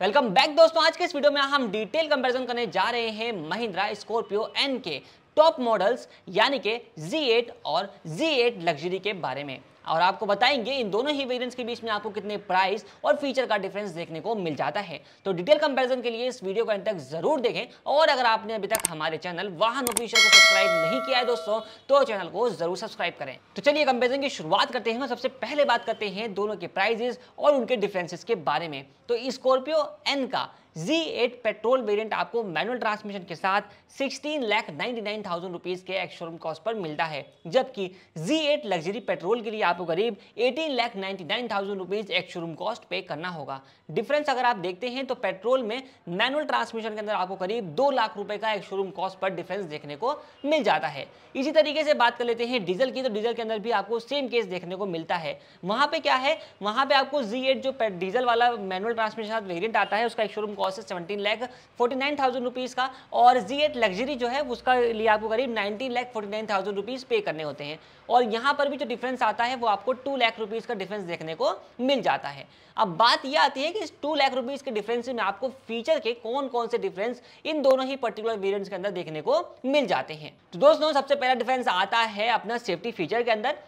welcome back दोस्तों आज के इस वीडियो में हम डिटेल कंपैरिजन करने जा रहे हैं महिंद्रा स्कॉर्पियो एन के टॉप मॉडल्स यानी के Z8 और Z8 लग्जरी के बारे में और आपको बताएंगे इन दोनों ही वेरियंट्स के बीच में आपको कितने प्राइस और फीचर का डिफरेंस देखने को मिल जाता है तो डिटेल कंपेरिजन के लिए इस वीडियो को अंत तक जरूर देखें और अगर आपने अभी तक हमारे चैनल वाहन ऑफिशियल को सब्सक्राइब नहीं किया है दोस्तों तो चैनल को जरूर सब्सक्राइब करें तो चलिए कंपेरिजन की शुरुआत करते हैं सबसे पहले बात करते हैं दोनों के प्राइजेस और उनके डिफरेंसेस के बारे में तो स्कॉर्पियो एन का Z8 पेट्रोल वेरिएंट आपको मैनुअल ट्रांसमिशन के साथ sixteen lakh ninety nine thousand rupees के एक्स शोरूम कॉस्ट पर मिलता है जबकि Z8 लग्जरी पेट्रोल के लिए आप आपको करीब eighteen lakh ninety nine thousand rupees ex showroom cost पे करना होगा डिफरेंस अगर आप देखते हैं तो पेट्रोल में मैनुअल ट्रांसमिशन के अंदर आपको करीब दो लाख रुपए का एक शोरूम कॉस्ट पर डिफरेंस देखने को मिल जाता है इसी तरीके से बात कर लेते हैं डीजल की तो डीजल के अंदर भी आपको सेम केस देखने को मिलता है वहां पर क्या है वहां पर आपको जी जो डीजल वाला मैनुअल ट्रांसमिशन वेरियंट आता है उसका एक शोरूम कॉस्ट है सेवनटीन लैख फोर्टी नाइन का और जी लग्जरी जो है उसका लिए आपको करीब nineteen lakh forty nine thousand rupees पे करने होते हैं और यहाँ पर भी जो डिफरेंस आता है वो आपको टू लाख रुपीज़ का डिफरेंस देखने को मिल जाता है अब बात यह आती है कि इस टू लाख रुपीज़ के डिफरेंस में आपको फीचर के कौन कौन से डिफरेंस इन दोनों ही पर्टिकुलर वेरियंट के अंदर देखने को मिल जाते हैं तो दोस्तों सबसे पहला डिफरेंस आता है अपना सेफ्टी फीचर के अंदर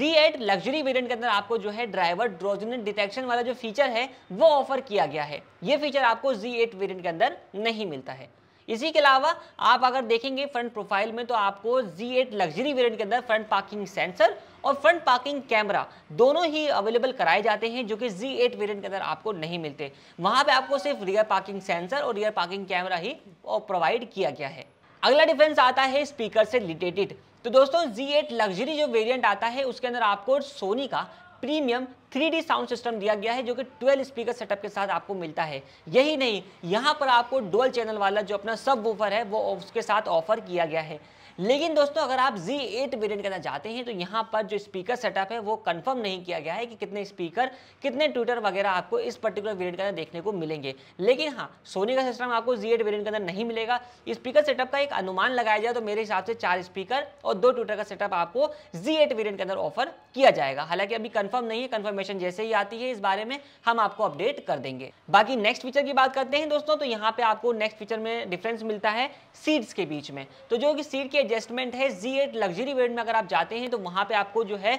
Z8 लग्जरी वेरिएंट के अंदर आपको जो है ड्राइवर ड्रोजन डिटेक्शन वाला जो फीचर है वो ऑफर किया गया है ये फीचर आपको Z8 वेरिएंट के अंदर नहीं मिलता है इसी के अलावा आप अगर देखेंगे फ्रंट प्रोफाइल में तो आपको Z8 लग्जरी वेरिएंट के अंदर फ्रंट पार्किंग सेंसर और फ्रंट पार्किंग कैमरा दोनों ही अवेलेबल कराए जाते हैं जो कि Z8 वेरिएंट के अंदर आपको नहीं मिलते वहां पे आपको सिर्फ रियर पार्किंग सेंसर और रियर पार्किंग कैमरा ही प्रोवाइड किया गया है अगला डिफरेंस आता है स्पीकर से रिलेटेड तो दोस्तों जी लग्जरी जो वेरियंट आता है उसके अंदर आपको सोनी का प्रीमियम थ्री साउंड सिस्टम दिया गया है जो कि ट्वेल्व स्पीकर सेटअप के साथ आपको मिलता है यही नहीं यहाँ पर आपको डोल चैनल वाला जो अपना सब वूफर है वो उसके साथ ऑफर किया गया है लेकिन दोस्तों अगर आप जी एट वेरियंट करना चाहते हैं तो यहाँ पर जो स्पीकर सेटअप है वो कंफर्म नहीं किया गया है कि कितने स्पीकर कितने ट्विटर वगैरह आपको इस पर्टिकुलर वेरियंट के अंदर देखने को मिलेंगे लेकिन हाँ सोनी का सिस्टम आपको जी एट वेरियंट के अंदर नहीं मिलेगा स्पीकर सेटअप का एक अनुमान लगाया जाए तो मेरे हिसाब से चार स्पीकर और दो ट्विटर का सेटअप आपको जी एट वेरियंट के अंदर ऑफर किया जाएगा हालांकि अभी कन्फर्म नहीं है कन्फर्म इन्फॉर्मेशन जैसे ही आती है इस बारे में हम आपको अपडेट कर देंगे बाकी नेक्स्ट फीचर की बात करते हैं दोस्तों तो यहाँ पे आपको नेक्स्ट फीचर में डिफरेंस मिलता है सीट्स के बीच में तो जो कि सीट की एडजस्टमेंट है जी एट लग्जरी वेट में अगर आप जाते हैं तो वहाँ पर आपको जो है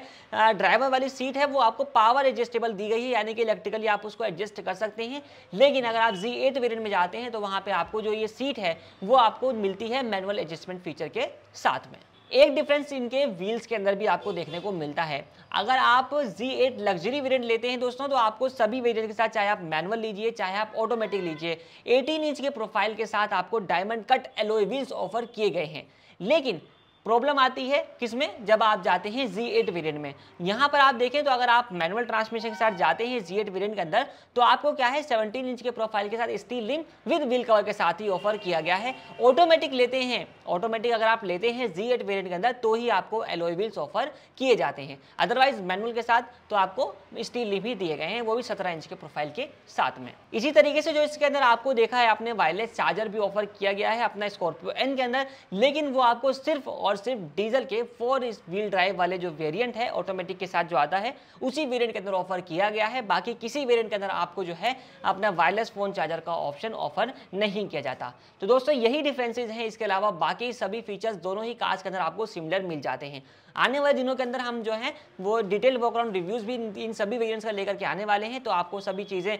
ड्राइवर वाली सीट है वो आपको पावर एडजस्टेबल दी गई है यानी कि इलेक्ट्रिकली आप उसको एडजस्ट कर सकते हैं लेकिन अगर आप जी एट में जाते हैं तो वहाँ पर आपको जो ये सीट है वो आपको मिलती है मैनुअल एडजस्टमेंट फीचर के साथ में एक डिफरेंस इनके व्हील्स के अंदर भी आपको देखने को मिलता है अगर आप Z8 लग्जरी वेरिएंट लेते हैं दोस्तों तो आपको सभी वेरिएंट के साथ चाहे आप मैनुअल लीजिए चाहे आप ऑटोमेटिक लीजिए 18 इंच के प्रोफाइल के साथ आपको diamond cut alloy wheels offer किए गए हैं लेकिन प्रॉब्लम आती है किसमें जब आप जाते हैं Z8 वेरियंट में यहाँ पर आप देखें तो अगर आप मैनुअल ट्रांसमिशन के साथ जाते हैं Z8 वेरियंट के अंदर तो आपको क्या है 17 इंच के प्रोफाइल के साथ steel link with wheel cover के साथ ही ऑफर किया गया है ऑटोमेटिक लेते हैं ऑटोमेटिक अगर आप लेते हैं Z8 वेरियंट के अंदर तो ही आपको एलोई व्हील्स ऑफर किए जाते हैं अदरवाइज मैनुअल के साथ तो आपको स्टील लिप ही दिए गए हैं वो भी सत्रह इंच के प्रोफाइल के साथ में इसी तरीके से जो इसके अंदर आपको देखा है आपने वायरलेस चार्जर भी ऑफर किया गया है अपना स्कॉर्पियो एन के अंदर लेकिन वो आपको सिर्फ और और सिर्फ डीजल के फोर व्हील ड्राइव वाले जो वेरिएंट है ऑटोमेटिक के साथ जो आता है उसी वेरिएंट के अंदर ऑफर किया गया है बाकी किसी वेरिएंट के अंदर आपको जो है अपना वायरलेस फोन चार्जर का ऑप्शन ऑफर नहीं किया जाता तो दोस्तों यही डिफ्रेंसेज हैं इसके अलावा बाकी सभी फीचर्स दोनों ही कार्स के अंदर आपको सिमिलर मिल जाते हैं आने वाले दिनों के अंदर हम जो है वो डिटेल बैकग्राउंड रिव्यूज भी इन सभी वेरियंट्स का लेकर के आने वाले हैं तो आपको सभी चीज़ें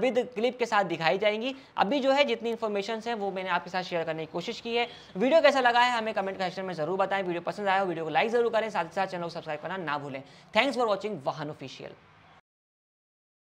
विद क्लिप के साथ दिखाई जाएंगी अभी जो है जितनी इन्फॉर्मेशन है वो मैंने आपके साथ शेयर करने की कोशिश की है वीडियो कैसा लगा है हमें कमेंट सेक्शन में जरूर जरूर बताएं वीडियो पसंद आया हो वीडियो को लाइक जरूर करें साथ ही साथ चैनल को सब्सक्राइब करना ना भूलें थैंक्स फॉर वॉचिंग वाहन ऑफिशियल